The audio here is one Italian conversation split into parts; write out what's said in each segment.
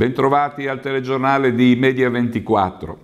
Bentrovati al telegiornale di Media24.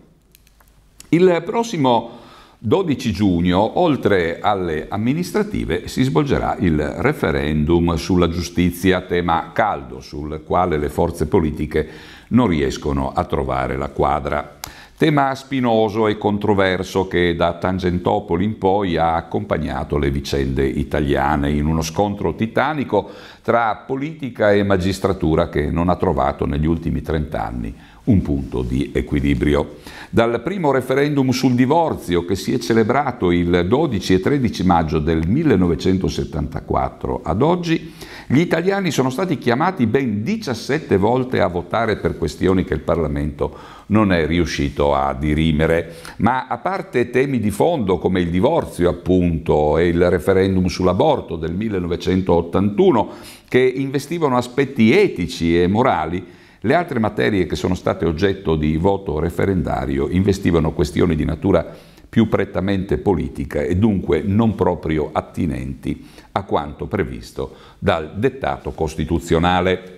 Il prossimo 12 giugno, oltre alle amministrative, si svolgerà il referendum sulla giustizia, tema caldo sul quale le forze politiche non riescono a trovare la quadra tema spinoso e controverso che da Tangentopoli in poi ha accompagnato le vicende italiane in uno scontro titanico tra politica e magistratura che non ha trovato negli ultimi trent'anni un punto di equilibrio. Dal primo referendum sul divorzio che si è celebrato il 12 e 13 maggio del 1974 ad oggi, gli italiani sono stati chiamati ben 17 volte a votare per questioni che il Parlamento non è riuscito a dirimere. Ma a parte temi di fondo come il divorzio, appunto, e il referendum sull'aborto del 1981, che investivano aspetti etici e morali, le altre materie che sono state oggetto di voto referendario investivano questioni di natura più prettamente politica e dunque non proprio attinenti a quanto previsto dal dettato costituzionale.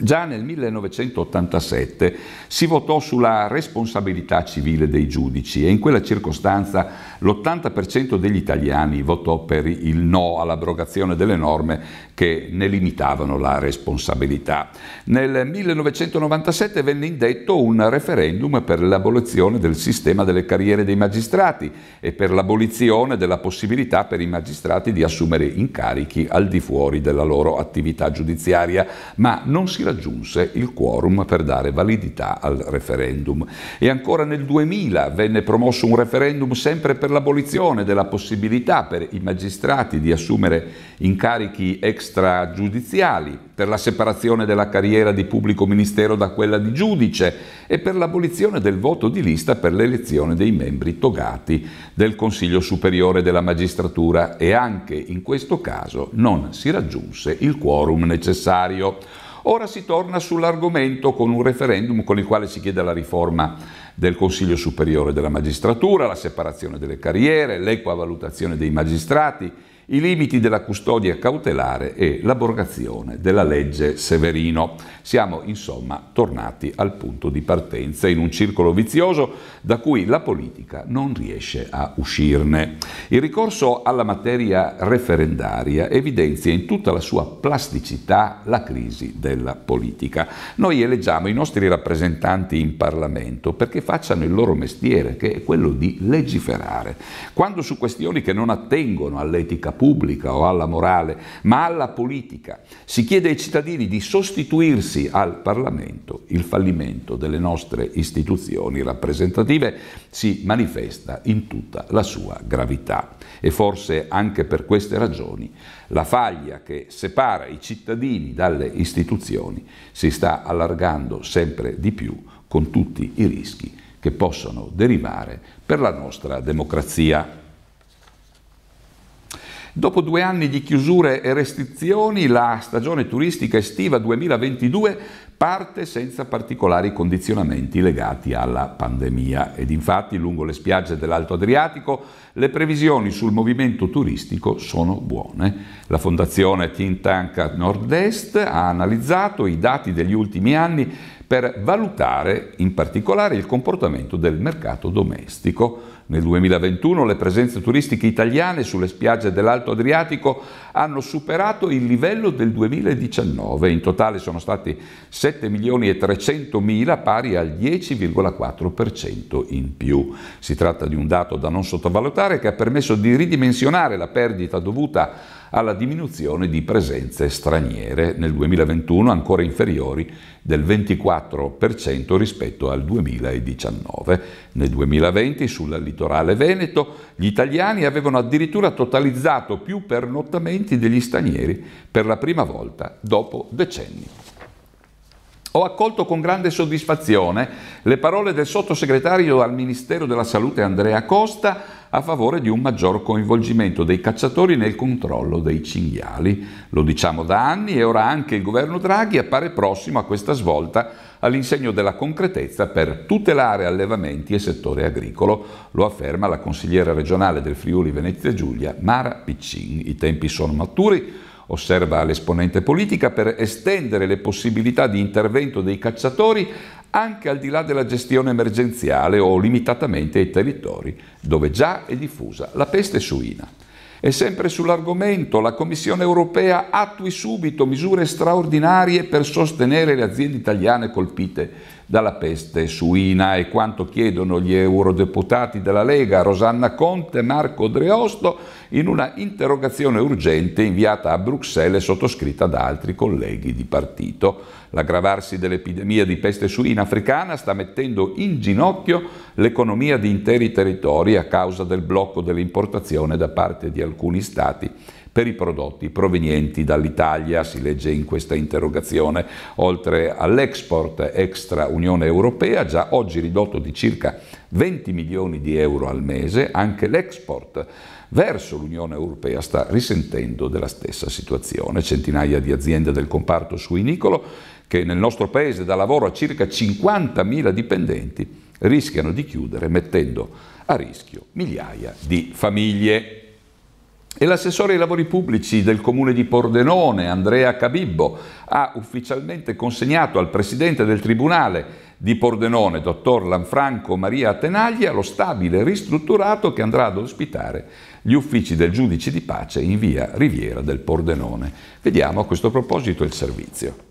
Già nel 1987 si votò sulla responsabilità civile dei giudici e in quella circostanza l'80% degli italiani votò per il no all'abrogazione delle norme che ne limitavano la responsabilità. Nel 1997 venne indetto un referendum per l'abolizione del sistema delle carriere dei magistrati e per l'abolizione della possibilità per i magistrati di assumere incarichi al di fuori della loro attività giudiziaria, ma non si raggiunse il quorum per dare validità al referendum. E ancora nel 2000 venne promosso un referendum sempre per l'abolizione della possibilità per i magistrati di assumere incarichi extragiudiziali, per la separazione della carriera di pubblico ministero da quella di giudice e per l'abolizione del voto di lista per l'elezione dei membri togati del Consiglio Superiore della Magistratura e anche in questo caso non si raggiunse il quorum necessario. Ora si torna sull'argomento con un referendum con il quale si chiede la riforma del Consiglio Superiore della Magistratura, la separazione delle carriere, l'equa valutazione dei magistrati, i limiti della custodia cautelare e l'abrogazione della legge Severino. Siamo insomma tornati al punto di partenza in un circolo vizioso da cui la politica non riesce a uscirne. Il ricorso alla materia referendaria evidenzia in tutta la sua plasticità la crisi della politica. Noi eleggiamo i nostri rappresentanti in Parlamento perché facciano il loro mestiere, che è quello di legiferare. Quando su questioni che non attengono all'etica pubblica o alla morale, ma alla politica. Si chiede ai cittadini di sostituirsi al Parlamento. Il fallimento delle nostre istituzioni rappresentative si manifesta in tutta la sua gravità e forse anche per queste ragioni la faglia che separa i cittadini dalle istituzioni si sta allargando sempre di più con tutti i rischi che possono derivare per la nostra democrazia. Dopo due anni di chiusure e restrizioni, la stagione turistica estiva 2022 parte senza particolari condizionamenti legati alla pandemia ed infatti lungo le spiagge dell'Alto Adriatico le previsioni sul movimento turistico sono buone. La Fondazione Think Tank Nord-Est ha analizzato i dati degli ultimi anni per valutare in particolare il comportamento del mercato domestico. Nel 2021 le presenze turistiche italiane sulle spiagge dell'Alto Adriatico hanno superato il livello del 2019, in totale sono stati 7 milioni e 300 mila pari al 10,4% in più. Si tratta di un dato da non sottovalutare che ha permesso di ridimensionare la perdita dovuta alla diminuzione di presenze straniere nel 2021 ancora inferiori del 24% rispetto al 2019. Nel 2020 sul litorale veneto gli italiani avevano addirittura totalizzato più pernottamenti degli stranieri per la prima volta dopo decenni. Ho accolto con grande soddisfazione le parole del sottosegretario al Ministero della Salute Andrea Costa a favore di un maggior coinvolgimento dei cacciatori nel controllo dei cinghiali. Lo diciamo da anni e ora anche il governo Draghi appare prossimo a questa svolta all'insegno della concretezza per tutelare allevamenti e settore agricolo, lo afferma la consigliera regionale del Friuli Venezia Giulia, Mara Piccin. I tempi sono maturi osserva l'esponente politica, per estendere le possibilità di intervento dei cacciatori anche al di là della gestione emergenziale o limitatamente ai territori dove già è diffusa la peste suina. E sempre sull'argomento, la Commissione europea attui subito misure straordinarie per sostenere le aziende italiane colpite dalla peste suina e quanto chiedono gli eurodeputati della Lega Rosanna Conte e Marco Dreosto in una interrogazione urgente inviata a Bruxelles e sottoscritta da altri colleghi di partito. L'aggravarsi dell'epidemia di peste suina africana sta mettendo in ginocchio l'economia di interi territori a causa del blocco dell'importazione da parte di alcuni stati per i prodotti provenienti dall'Italia, si legge in questa interrogazione, oltre all'export extra Unione Europea, già oggi ridotto di circa 20 milioni di euro al mese, anche l'export verso l'Unione Europea sta risentendo della stessa situazione. Centinaia di aziende del comparto suinicolo, che nel nostro paese dà lavoro a circa 50.000 dipendenti, rischiano di chiudere mettendo a rischio migliaia di famiglie. E l'assessore ai lavori pubblici del comune di Pordenone, Andrea Cabibbo, ha ufficialmente consegnato al presidente del tribunale di Pordenone, dottor Lanfranco Maria Tenaglia, lo stabile ristrutturato che andrà ad ospitare gli uffici del giudice di pace in via Riviera del Pordenone. Vediamo a questo proposito il servizio.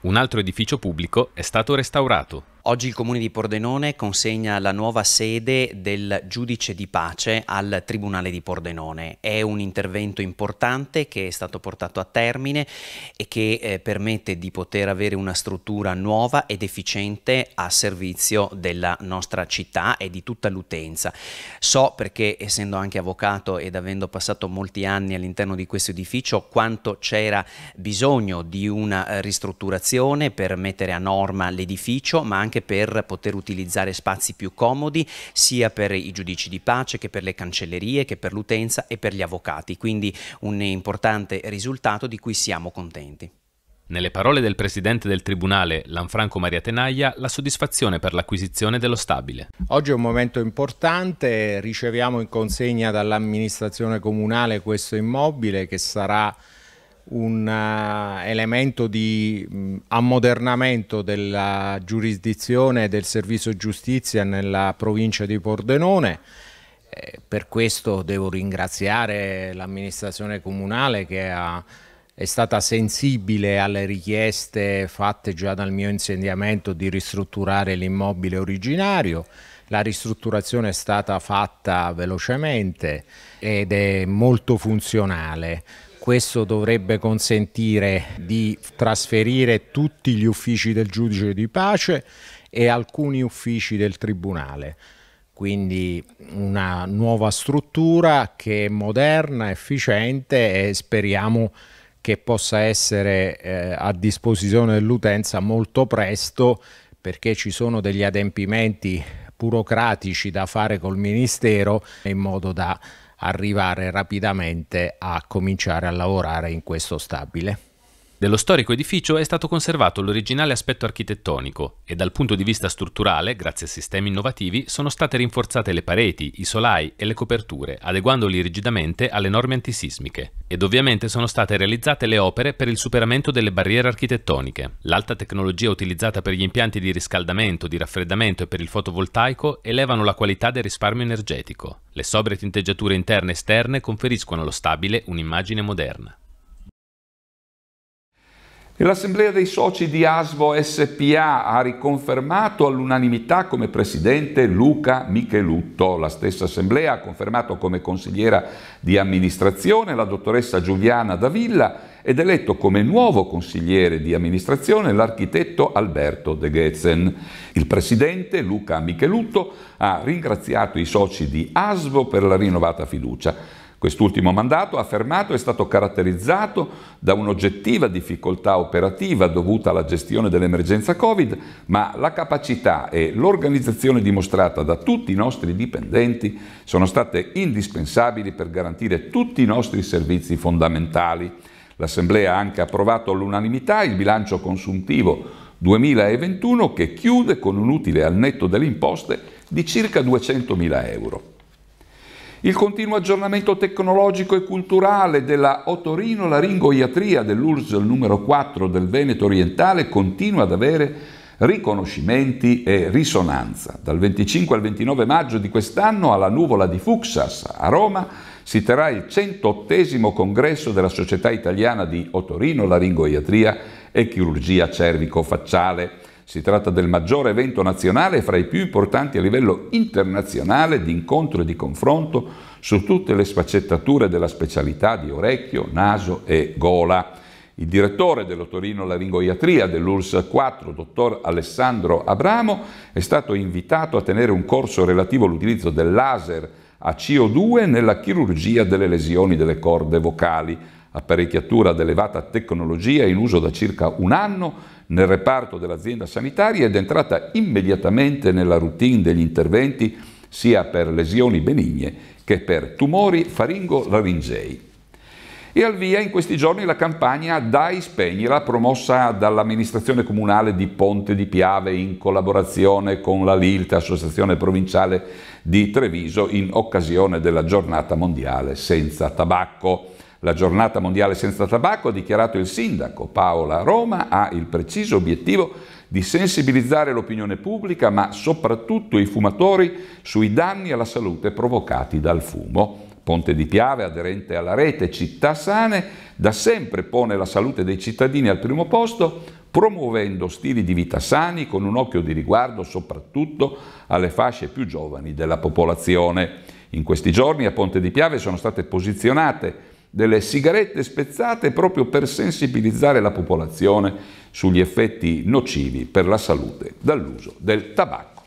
Un altro edificio pubblico è stato restaurato, Oggi il Comune di Pordenone consegna la nuova sede del giudice di pace al Tribunale di Pordenone. È un intervento importante che è stato portato a termine e che eh, permette di poter avere una struttura nuova ed efficiente a servizio della nostra città e di tutta l'utenza. So perché essendo anche avvocato ed avendo passato molti anni all'interno di questo edificio quanto c'era bisogno di una eh, ristrutturazione per mettere a norma l'edificio ma anche anche per poter utilizzare spazi più comodi sia per i giudici di pace che per le cancellerie, che per l'utenza e per gli avvocati, quindi un importante risultato di cui siamo contenti. Nelle parole del presidente del tribunale, Lanfranco Maria Tenaglia, la soddisfazione per l'acquisizione dello stabile. Oggi è un momento importante, riceviamo in consegna dall'amministrazione comunale questo immobile che sarà un uh, elemento di mh, ammodernamento della giurisdizione del servizio giustizia nella provincia di Pordenone. Eh, per questo devo ringraziare l'amministrazione comunale che ha, è stata sensibile alle richieste fatte già dal mio insediamento di ristrutturare l'immobile originario. La ristrutturazione è stata fatta velocemente ed è molto funzionale. Questo dovrebbe consentire di trasferire tutti gli uffici del giudice di pace e alcuni uffici del tribunale. Quindi una nuova struttura che è moderna, efficiente e speriamo che possa essere eh, a disposizione dell'utenza molto presto perché ci sono degli adempimenti burocratici da fare col Ministero in modo da arrivare rapidamente a cominciare a lavorare in questo stabile. Dello storico edificio è stato conservato l'originale aspetto architettonico e dal punto di vista strutturale, grazie a sistemi innovativi, sono state rinforzate le pareti, i solai e le coperture, adeguandoli rigidamente alle norme antisismiche. Ed ovviamente sono state realizzate le opere per il superamento delle barriere architettoniche. L'alta tecnologia utilizzata per gli impianti di riscaldamento, di raffreddamento e per il fotovoltaico elevano la qualità del risparmio energetico. Le sobre tinteggiature interne e esterne conferiscono allo stabile un'immagine moderna. L'Assemblea dei soci di Asvo SPA ha riconfermato all'unanimità come presidente Luca Michelutto. La stessa Assemblea ha confermato come consigliera di amministrazione la dottoressa Giuliana Davilla ed eletto come nuovo consigliere di amministrazione l'architetto Alberto De Gezen. Il presidente Luca Michelutto ha ringraziato i soci di Asvo per la rinnovata fiducia. Quest'ultimo mandato, ha affermato, è stato caratterizzato da un'oggettiva difficoltà operativa dovuta alla gestione dell'emergenza Covid, ma la capacità e l'organizzazione dimostrata da tutti i nostri dipendenti sono state indispensabili per garantire tutti i nostri servizi fondamentali. L'Assemblea ha anche approvato all'unanimità il bilancio consuntivo 2021 che chiude con un utile al netto delle imposte di circa 200.000 euro. Il continuo aggiornamento tecnologico e culturale della Otorino Laringoiatria dell'URSS numero 4 del Veneto orientale continua ad avere riconoscimenti e risonanza. Dal 25 al 29 maggio di quest'anno alla Nuvola di Fuxas a Roma si terrà il 108 congresso della Società Italiana di Otorino, Laringoiatria e Chirurgia Cervico-Facciale si tratta del maggiore evento nazionale fra i più importanti a livello internazionale di incontro e di confronto su tutte le sfaccettature della specialità di orecchio, naso e gola. Il direttore dell'Otorino Laringoiatria dell'URSS 4, dottor Alessandro Abramo, è stato invitato a tenere un corso relativo all'utilizzo del laser a CO2 nella chirurgia delle lesioni delle corde vocali apparecchiatura ad elevata tecnologia in uso da circa un anno nel reparto dell'azienda sanitaria ed è entrata immediatamente nella routine degli interventi sia per lesioni benigne che per tumori faringo-laringei. E al via in questi giorni la campagna Dai Spegnila, promossa dall'amministrazione comunale di Ponte di Piave in collaborazione con la LILT, Associazione Provinciale di Treviso, in occasione della giornata mondiale senza tabacco. La giornata mondiale senza tabacco, ha dichiarato il sindaco Paola Roma, ha il preciso obiettivo di sensibilizzare l'opinione pubblica, ma soprattutto i fumatori sui danni alla salute provocati dal fumo. Ponte di Piave, aderente alla rete Città Sane, da sempre pone la salute dei cittadini al primo posto, promuovendo stili di vita sani con un occhio di riguardo soprattutto alle fasce più giovani della popolazione. In questi giorni a Ponte di Piave sono state posizionate delle sigarette spezzate proprio per sensibilizzare la popolazione sugli effetti nocivi per la salute dall'uso del tabacco.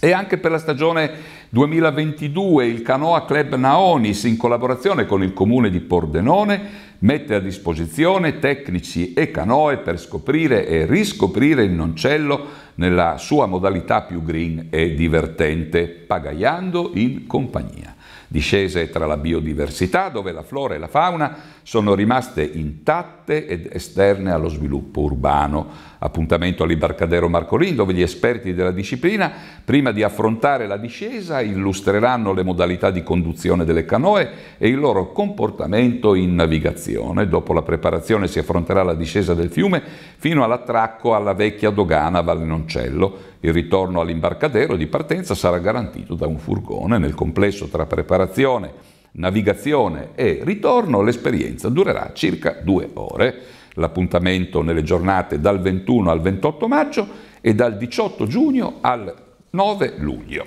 E anche per la stagione 2022 il Canoa Club Naonis, in collaborazione con il comune di Pordenone, mette a disposizione tecnici e canoe per scoprire e riscoprire il noncello nella sua modalità più green e divertente, pagaiando in compagnia discese tra la biodiversità, dove la flora e la fauna sono rimaste intatte ed esterne allo sviluppo urbano. Appuntamento all'Imbarcadero Marcolin, dove gli esperti della disciplina, prima di affrontare la discesa, illustreranno le modalità di conduzione delle canoe e il loro comportamento in navigazione. Dopo la preparazione si affronterà la discesa del fiume fino all'attracco alla vecchia dogana a Vallenoncello. Il ritorno all'imbarcadero di partenza sarà garantito da un furgone. Nel complesso tra preparazione preparazione, navigazione e ritorno, l'esperienza durerà circa due ore. L'appuntamento nelle giornate dal 21 al 28 maggio e dal 18 giugno al 9 luglio.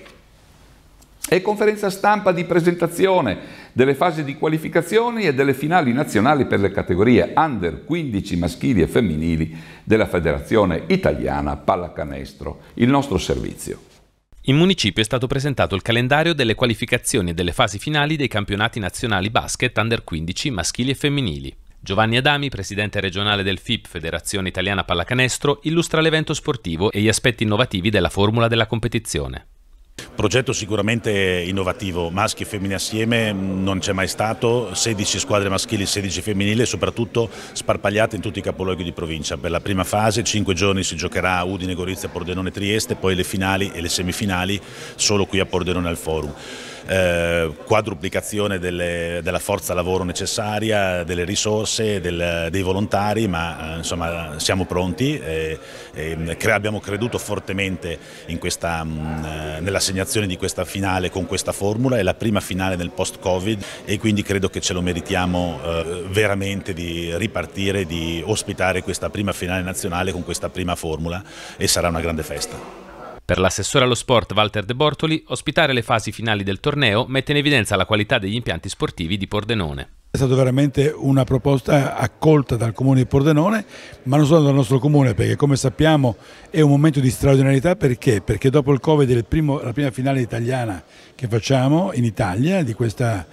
E conferenza stampa di presentazione delle fasi di qualificazioni e delle finali nazionali per le categorie under 15 maschili e femminili della Federazione Italiana Pallacanestro, il nostro servizio. In municipio è stato presentato il calendario delle qualificazioni e delle fasi finali dei campionati nazionali basket under 15 maschili e femminili. Giovanni Adami, presidente regionale del FIP Federazione Italiana Pallacanestro, illustra l'evento sportivo e gli aspetti innovativi della formula della competizione. Progetto sicuramente innovativo, maschi e femmine assieme mm, non c'è mai stato, 16 squadre maschili, e 16 femminili e soprattutto sparpagliate in tutti i capoluoghi di provincia. Per la prima fase 5 giorni si giocherà Udine, Gorizia, Pordenone, Trieste, poi le finali e le semifinali solo qui a Pordenone al Forum. Eh, quadruplicazione delle, della forza lavoro necessaria, delle risorse, del, dei volontari, ma eh, insomma siamo pronti, e, e abbiamo creduto fortemente mm, eh, nell'assegnazione di questa finale con questa formula, è la prima finale nel post-Covid e quindi credo che ce lo meritiamo eh, veramente di ripartire, di ospitare questa prima finale nazionale con questa prima formula e sarà una grande festa. Per l'assessore allo sport Walter De Bortoli, ospitare le fasi finali del torneo mette in evidenza la qualità degli impianti sportivi di Pordenone. È stata veramente una proposta eh, accolta dal comune di Pordenone, ma non solo dal nostro comune, perché come sappiamo è un momento di straordinarietà perché? Perché dopo il Covid è la prima finale italiana che facciamo in Italia di questa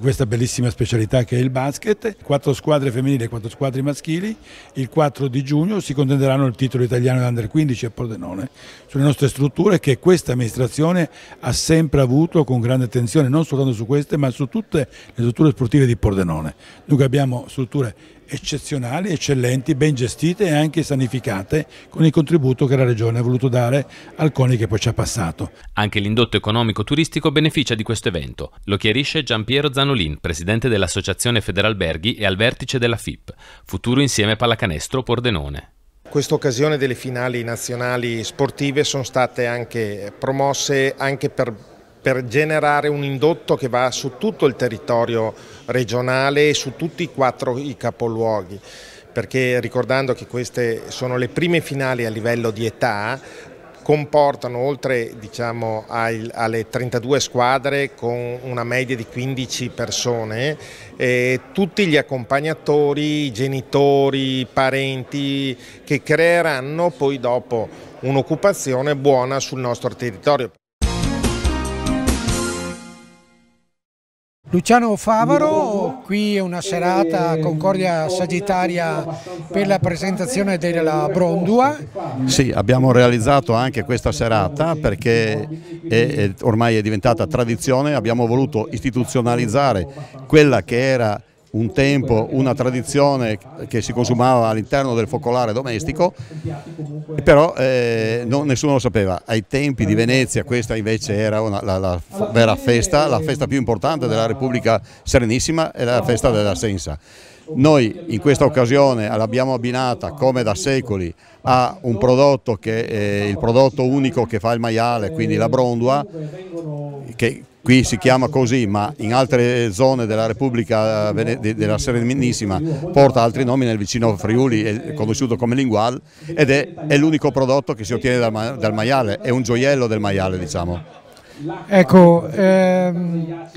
questa bellissima specialità che è il basket, quattro squadre femminili e quattro squadre maschili, il 4 di giugno si contenderanno il titolo italiano under 15 a Pordenone, sulle nostre strutture che questa amministrazione ha sempre avuto con grande attenzione, non soltanto su queste ma su tutte le strutture sportive di Pordenone. Dunque abbiamo strutture eccezionali, eccellenti, ben gestite e anche sanificate con il contributo che la Regione ha voluto dare al CONI che poi ci ha passato. Anche l'indotto economico turistico beneficia di questo evento. Lo chiarisce Giampiero Zanolin, presidente dell'Associazione Federalberghi e al vertice della FIP, futuro insieme pallacanestro Pordenone. Questa occasione delle finali nazionali sportive sono state anche promosse anche per per generare un indotto che va su tutto il territorio regionale e su tutti e quattro i capoluoghi perché ricordando che queste sono le prime finali a livello di età comportano oltre diciamo, ai, alle 32 squadre con una media di 15 persone, eh, tutti gli accompagnatori, i genitori, i parenti che creeranno poi dopo un'occupazione buona sul nostro territorio. Luciano Favaro, qui è una serata Concordia Sagittaria per la presentazione della Brondua. Sì, abbiamo realizzato anche questa serata perché è, è, ormai è diventata tradizione, abbiamo voluto istituzionalizzare quella che era un tempo una tradizione che si consumava all'interno del focolare domestico, però eh, no, nessuno lo sapeva. Ai tempi di Venezia questa invece era una, la, la, vera festa, la festa più importante della Repubblica Serenissima e la festa della Sensa. Noi in questa occasione l'abbiamo abbinata come da secoli a un prodotto che è il prodotto unico che fa il maiale, quindi la brondua, che qui si chiama così ma in altre zone della Repubblica eh, della Serenissima porta altri nomi nel vicino Friuli, è conosciuto come lingual ed è, è l'unico prodotto che si ottiene dal, dal maiale, è un gioiello del maiale diciamo. Ecco, ehm,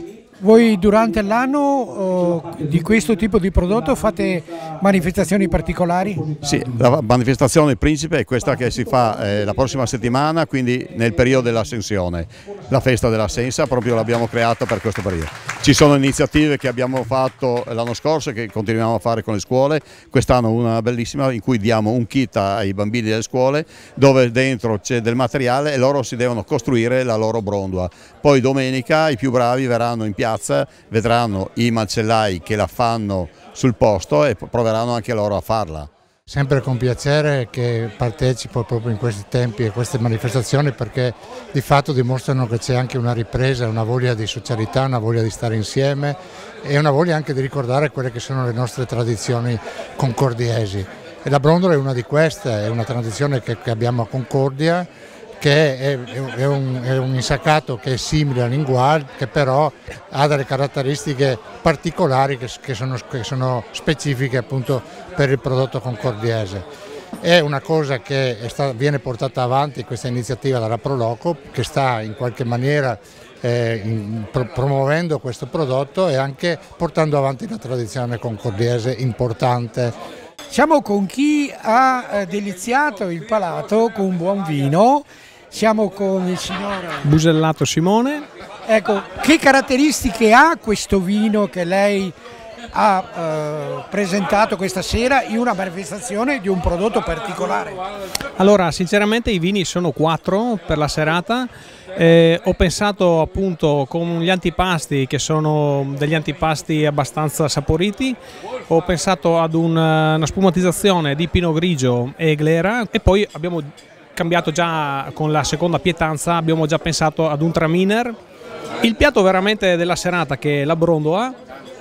voi durante l'anno oh, di questo tipo di prodotto fate manifestazioni particolari? Sì, la manifestazione principe è questa che si fa eh, la prossima settimana, quindi nel periodo dell'ascensione. La festa dell'assenza proprio l'abbiamo creata per questo periodo. Ci sono iniziative che abbiamo fatto l'anno scorso e che continuiamo a fare con le scuole, quest'anno una bellissima in cui diamo un kit ai bambini delle scuole dove dentro c'è del materiale e loro si devono costruire la loro brondua. Poi domenica i più bravi verranno in piazza piazza vedranno i macellai che la fanno sul posto e proveranno anche loro a farla. Sempre con piacere che partecipo proprio in questi tempi e queste manifestazioni perché di fatto dimostrano che c'è anche una ripresa, una voglia di socialità, una voglia di stare insieme e una voglia anche di ricordare quelle che sono le nostre tradizioni concordiesi. E la Brondola è una di queste, è una tradizione che abbiamo a Concordia che è, è, un, è, un, insaccato che è simile al all'inguard, che però ha delle caratteristiche particolari che, che, sono, che sono, specifiche appunto per il prodotto concordiese. È una cosa che sta, viene portata avanti questa iniziativa dalla Proloco che sta in qualche maniera eh, in, pro, promuovendo questo prodotto e anche portando avanti la tradizione concordiese importante siamo con chi ha eh, deliziato il palato con un buon vino siamo con il signor Busellato Simone. Ecco, che caratteristiche ha questo vino che lei ha eh, presentato questa sera in una manifestazione di un prodotto particolare? Allora, sinceramente i vini sono quattro per la serata. Eh, ho pensato appunto con gli antipasti che sono degli antipasti abbastanza saporiti, ho pensato ad un, eh, una spumatizzazione di pino grigio e glera e poi abbiamo cambiato già con la seconda pietanza, abbiamo già pensato ad un traminer. Il piatto veramente della serata che è la brondola,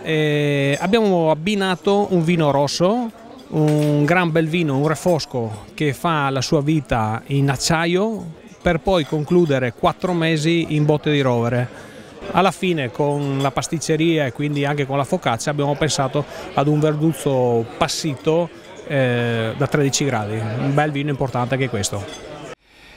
eh, abbiamo abbinato un vino rosso, un gran bel vino, un refosco che fa la sua vita in acciaio per poi concludere quattro mesi in botte di rovere. Alla fine con la pasticceria e quindi anche con la focaccia abbiamo pensato ad un verduzzo passito eh, da 13 gradi, un bel vino importante anche questo.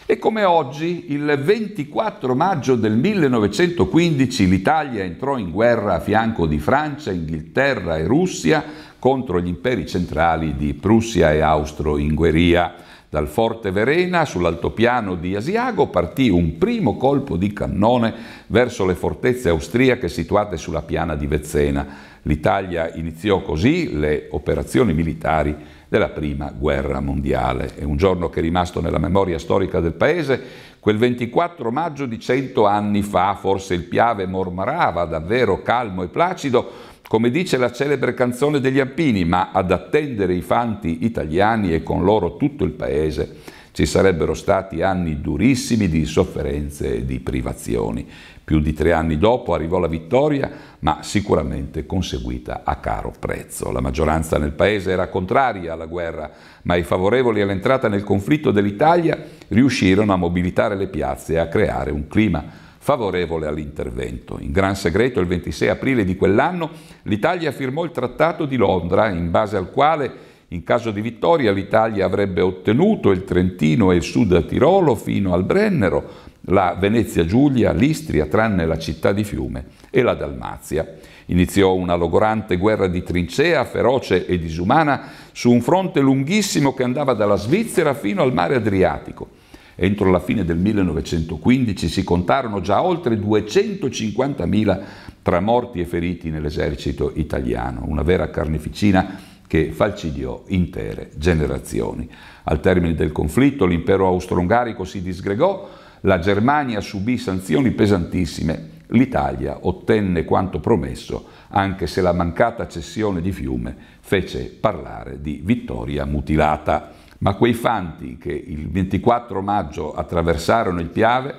E come oggi, il 24 maggio del 1915, l'Italia entrò in guerra a fianco di Francia, Inghilterra e Russia contro gli imperi centrali di Prussia e Austro-Ungheria. Dal forte Verena, sull'altopiano di Asiago, partì un primo colpo di cannone verso le fortezze austriache situate sulla piana di Vezzena. L'Italia iniziò così le operazioni militari della prima guerra mondiale. È un giorno che è rimasto nella memoria storica del paese, quel 24 maggio di cento anni fa, forse il Piave mormorava davvero calmo e placido, come dice la celebre canzone degli Alpini, ma ad attendere i fanti italiani e con loro tutto il paese ci sarebbero stati anni durissimi di sofferenze e di privazioni. Più di tre anni dopo arrivò la vittoria, ma sicuramente conseguita a caro prezzo. La maggioranza nel paese era contraria alla guerra, ma i favorevoli all'entrata nel conflitto dell'Italia riuscirono a mobilitare le piazze e a creare un clima favorevole all'intervento. In gran segreto, il 26 aprile di quell'anno, l'Italia firmò il Trattato di Londra, in base al quale in caso di vittoria l'Italia avrebbe ottenuto il Trentino e il Sud Tirolo fino al Brennero, la Venezia Giulia, l'Istria, tranne la città di Fiume, e la Dalmazia. Iniziò una logorante guerra di trincea, feroce e disumana, su un fronte lunghissimo che andava dalla Svizzera fino al mare Adriatico. Entro la fine del 1915 si contarono già oltre 250.000 tra morti e feriti nell'esercito italiano, una vera carneficina che falcidiò intere generazioni. Al termine del conflitto l'impero austro-ungarico si disgregò, la Germania subì sanzioni pesantissime, l'Italia ottenne quanto promesso, anche se la mancata cessione di fiume fece parlare di vittoria mutilata. Ma quei fanti che il 24 maggio attraversarono il Piave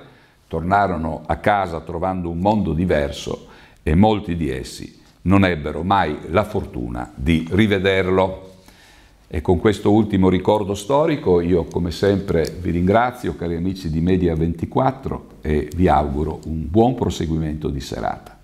tornarono a casa trovando un mondo diverso e molti di essi non ebbero mai la fortuna di rivederlo. E con questo ultimo ricordo storico io come sempre vi ringrazio cari amici di Media 24 e vi auguro un buon proseguimento di serata.